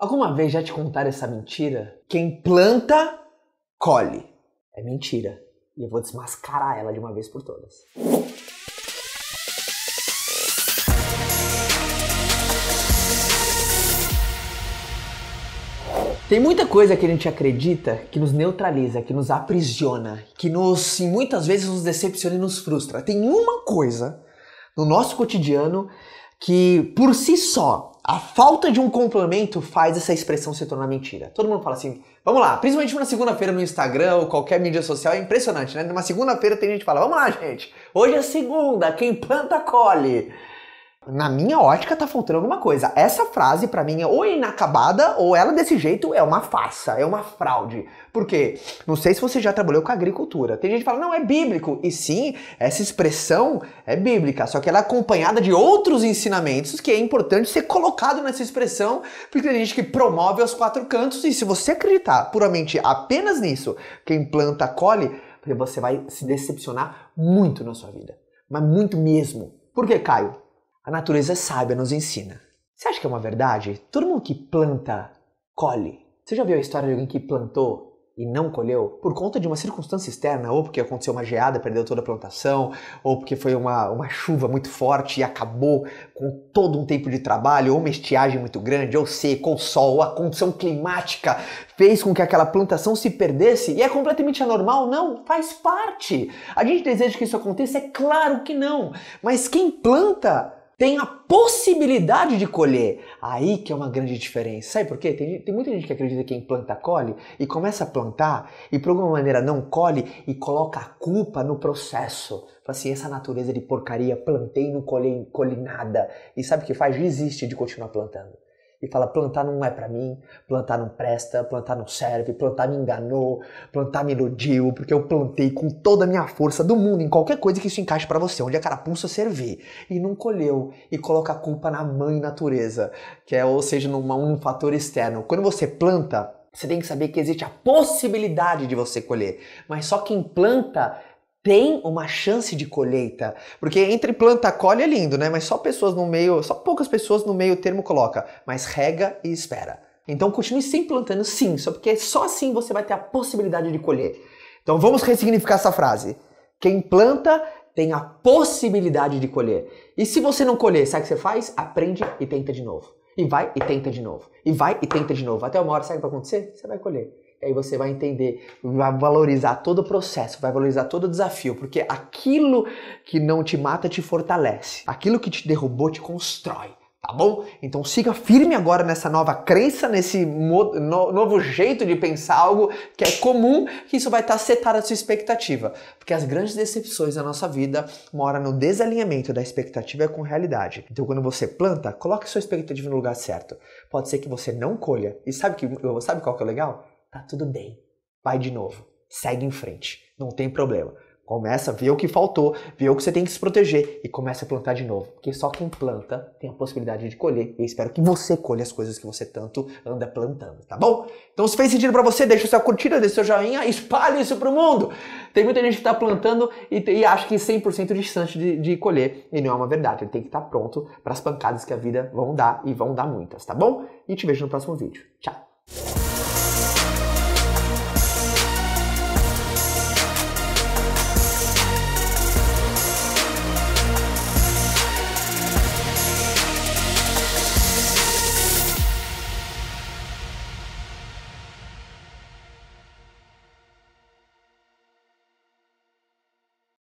Alguma vez já te contaram essa mentira? Quem planta, colhe. É mentira. E eu vou desmascarar ela de uma vez por todas. Tem muita coisa que a gente acredita que nos neutraliza, que nos aprisiona, que nos, muitas vezes nos decepciona e nos frustra. Tem uma coisa no nosso cotidiano que, por si só, a falta de um complemento faz essa expressão se tornar mentira. Todo mundo fala assim, vamos lá, principalmente na segunda-feira no Instagram ou qualquer mídia social, é impressionante, né? Numa segunda-feira tem gente que fala, vamos lá, gente, hoje é segunda, quem planta colhe na minha ótica tá faltando alguma coisa. Essa frase para mim é ou inacabada ou ela desse jeito é uma farsa, é uma fraude. Porque não sei se você já trabalhou com agricultura. Tem gente que fala: "Não, é bíblico". E sim, essa expressão é bíblica, só que ela é acompanhada de outros ensinamentos que é importante ser colocado nessa expressão, porque tem gente que promove aos quatro cantos e se você acreditar puramente apenas nisso, quem planta colhe, você vai se decepcionar muito na sua vida. Mas muito mesmo. Por que, Caio? A natureza sábia nos ensina. Você acha que é uma verdade? Todo mundo que planta, colhe. Você já viu a história de alguém que plantou e não colheu por conta de uma circunstância externa, ou porque aconteceu uma geada, perdeu toda a plantação, ou porque foi uma, uma chuva muito forte e acabou com todo um tempo de trabalho, ou uma estiagem muito grande, ou seca, ou sol, ou a condição climática fez com que aquela plantação se perdesse e é completamente anormal? Não, faz parte. A gente deseja que isso aconteça? É claro que não. Mas quem planta tem a possibilidade de colher. Aí que é uma grande diferença. Sabe por quê? Tem, tem muita gente que acredita que quem planta colhe e começa a plantar e por alguma maneira não colhe e coloca a culpa no processo. Fala assim, essa natureza de porcaria, plantei e não colhei, colhi nada. E sabe o que faz? Desiste de continuar plantando e fala: plantar não é para mim, plantar não presta, plantar não serve, plantar me enganou, plantar me iludiu, porque eu plantei com toda a minha força do mundo em qualquer coisa que isso encaixe para você, onde a carapuça servir, e não colheu, e coloca a culpa na mãe natureza, que é, ou seja, num um fator externo. Quando você planta, você tem que saber que existe a possibilidade de você colher, mas só quem planta tem uma chance de colheita. Porque entre planta colhe é lindo, né? Mas só pessoas no meio, só poucas pessoas no meio termo coloca, mas rega e espera. Então continue sempre plantando sim, só porque só assim você vai ter a possibilidade de colher. Então vamos ressignificar essa frase. Quem planta tem a possibilidade de colher. E se você não colher, sabe o que você faz? Aprende e tenta de novo. E vai e tenta de novo. E vai e tenta de novo. Até uma hora, sabe o que vai acontecer? Você vai colher aí você vai entender, vai valorizar todo o processo, vai valorizar todo o desafio, porque aquilo que não te mata te fortalece, aquilo que te derrubou te constrói. Tá bom? Então siga firme agora nessa nova crença, nesse no novo jeito de pensar algo que é comum, que isso vai estar tá setado sua expectativa. Porque as grandes decepções da nossa vida moram no desalinhamento da expectativa com a realidade. Então quando você planta, coloque sua expectativa no lugar certo. Pode ser que você não colha. E sabe, que, sabe qual que é o legal? tá tudo bem. Vai de novo, segue em frente, não tem problema. Começa a ver o que faltou, ver o que você tem que se proteger e começa a plantar de novo. Porque só quem planta tem a possibilidade de colher. Eu espero que você colha as coisas que você tanto anda plantando, tá bom? Então se fez sentido para você, deixa o seu curtida, deixa o seu joinha, espalhe isso pro mundo. Tem muita gente que tá plantando e, e acha que 100% distante de, de colher e não é uma verdade. Ele tem que estar tá pronto para as pancadas que a vida vão dar e vão dar muitas, tá bom? E te vejo no próximo vídeo. Tchau.